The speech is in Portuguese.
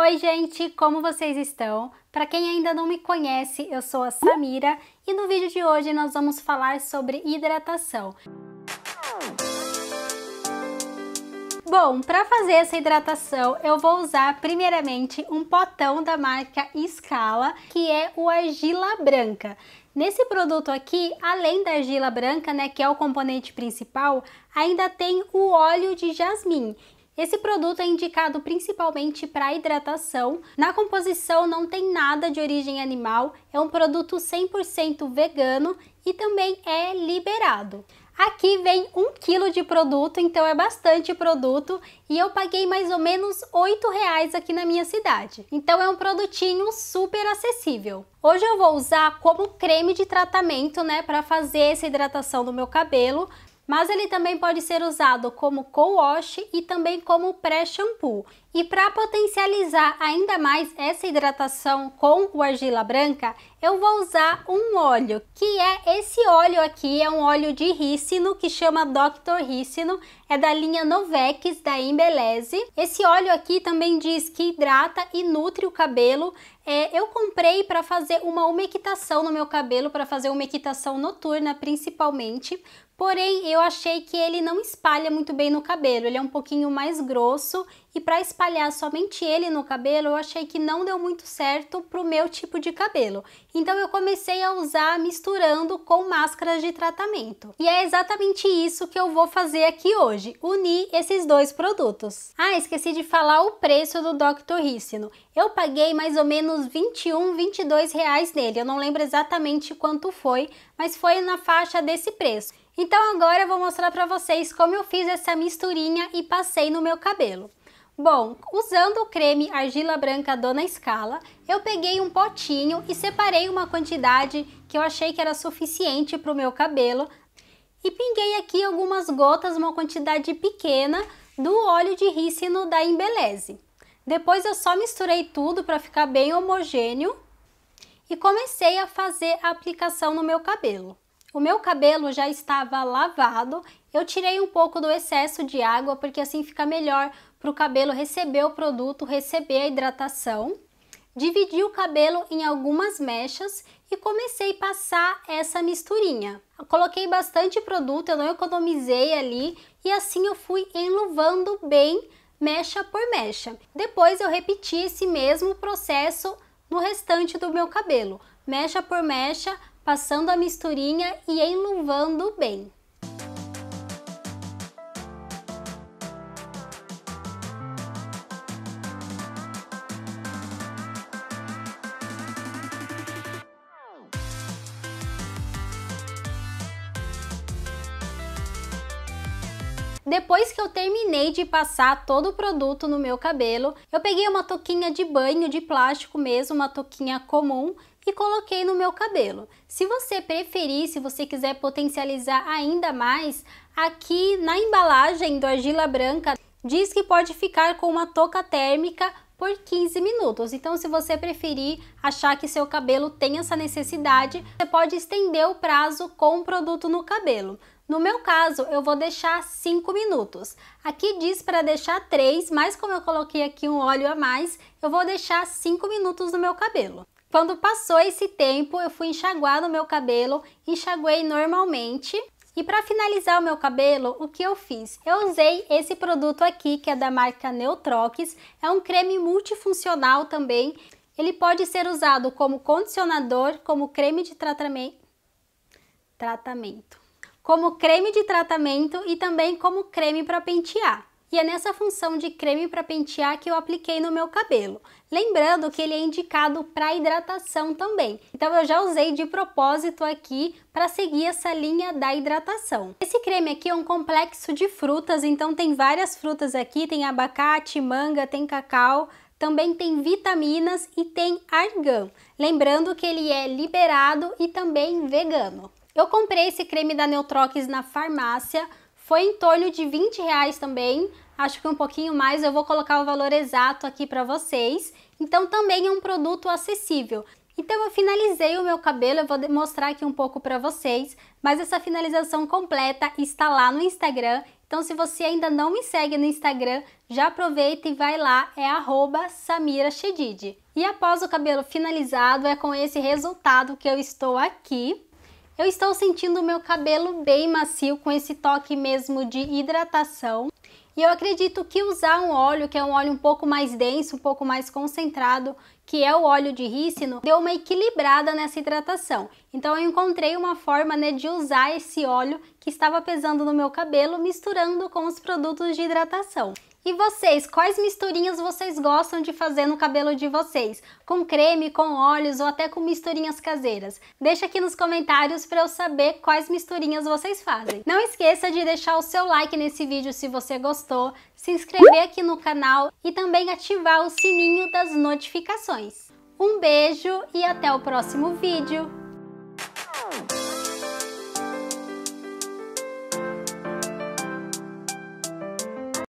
Oi, gente, como vocês estão? Para quem ainda não me conhece, eu sou a Samira e no vídeo de hoje nós vamos falar sobre hidratação. Bom, para fazer essa hidratação, eu vou usar primeiramente um potão da marca Scala, que é o argila branca. Nesse produto aqui, além da argila branca, né, que é o componente principal, ainda tem o óleo de jasmim. Esse produto é indicado principalmente para hidratação. Na composição não tem nada de origem animal, é um produto 100% vegano e também é liberado. Aqui vem um quilo de produto, então é bastante produto e eu paguei mais ou menos oito reais aqui na minha cidade. Então é um produtinho super acessível. Hoje eu vou usar como creme de tratamento, né, para fazer essa hidratação do meu cabelo, mas ele também pode ser usado como co-wash e também como pré-shampoo. E para potencializar ainda mais essa hidratação com o argila branca, eu vou usar um óleo, que é esse óleo aqui, é um óleo de rícino, que chama Dr. Rícino, é da linha Novex, da Embeleze. Esse óleo aqui também diz que hidrata e nutre o cabelo. É, eu comprei para fazer uma umectação no meu cabelo, para fazer uma equitação noturna principalmente, porém eu achei que ele não espalha muito bem no cabelo, ele é um pouquinho mais grosso e para espalhar somente ele no cabelo, eu achei que não deu muito certo pro meu tipo de cabelo. Então eu comecei a usar misturando com máscaras de tratamento. E é exatamente isso que eu vou fazer aqui hoje, unir esses dois produtos. Ah, esqueci de falar o preço do Dr. Ricino. Eu paguei mais ou menos 21, 22 reais nele, eu não lembro exatamente quanto foi, mas foi na faixa desse preço. Então agora eu vou mostrar para vocês como eu fiz essa misturinha e passei no meu cabelo. Bom, usando o creme argila branca Dona Escala, eu peguei um potinho e separei uma quantidade que eu achei que era suficiente para o meu cabelo e pinguei aqui algumas gotas, uma quantidade pequena, do óleo de rícino da Embeleze. Depois eu só misturei tudo para ficar bem homogêneo e comecei a fazer a aplicação no meu cabelo. O meu cabelo já estava lavado, eu tirei um pouco do excesso de água porque assim fica melhor para o cabelo receber o produto, receber a hidratação. Dividi o cabelo em algumas mechas e comecei a passar essa misturinha. coloquei bastante produto, eu não economizei ali e assim eu fui enluvando bem mecha por mecha. Depois eu repeti esse mesmo processo no restante do meu cabelo, mecha por mecha, passando a misturinha e enluvando bem. Depois que eu terminei de passar todo o produto no meu cabelo, eu peguei uma toquinha de banho de plástico mesmo, uma toquinha comum, e coloquei no meu cabelo. Se você preferir, se você quiser potencializar ainda mais, aqui na embalagem do argila branca diz que pode ficar com uma touca térmica por 15 minutos. Então, se você preferir achar que seu cabelo tem essa necessidade, você pode estender o prazo com o produto no cabelo. No meu caso, eu vou deixar 5 minutos. Aqui diz para deixar 3, mas como eu coloquei aqui um óleo a mais, eu vou deixar 5 minutos no meu cabelo. Quando passou esse tempo, eu fui enxaguar no meu cabelo, enxaguei normalmente e para finalizar o meu cabelo, o que eu fiz? Eu usei esse produto aqui, que é da marca Neutrox, é um creme multifuncional também. Ele pode ser usado como condicionador, como creme de tratamento, tratamento. como creme de tratamento e também como creme para pentear e é nessa função de creme para pentear que eu apliquei no meu cabelo. Lembrando que ele é indicado para hidratação também, então eu já usei de propósito aqui para seguir essa linha da hidratação. Esse creme aqui é um complexo de frutas, então tem várias frutas aqui, tem abacate, manga, tem cacau, também tem vitaminas e tem argan. Lembrando que ele é liberado e também vegano. Eu comprei esse creme da Neutrox na farmácia foi em torno de 20 reais também, acho que um pouquinho mais, eu vou colocar o valor exato aqui para vocês. Então também é um produto acessível. Então eu finalizei o meu cabelo, eu vou mostrar aqui um pouco para vocês, mas essa finalização completa está lá no Instagram. Então se você ainda não me segue no Instagram, já aproveita e vai lá, é arroba Samira E após o cabelo finalizado, é com esse resultado que eu estou aqui. Eu estou sentindo o meu cabelo bem macio com esse toque mesmo de hidratação. E eu acredito que usar um óleo, que é um óleo um pouco mais denso, um pouco mais concentrado, que é o óleo de rícino, deu uma equilibrada nessa hidratação. Então eu encontrei uma forma né, de usar esse óleo que estava pesando no meu cabelo, misturando com os produtos de hidratação. E vocês, quais misturinhas vocês gostam de fazer no cabelo de vocês? Com creme, com óleos ou até com misturinhas caseiras? Deixa aqui nos comentários para eu saber quais misturinhas vocês fazem. Não esqueça de deixar o seu like nesse vídeo se você gostou, se inscrever aqui no canal e também ativar o sininho das notificações. Um beijo e até o próximo vídeo!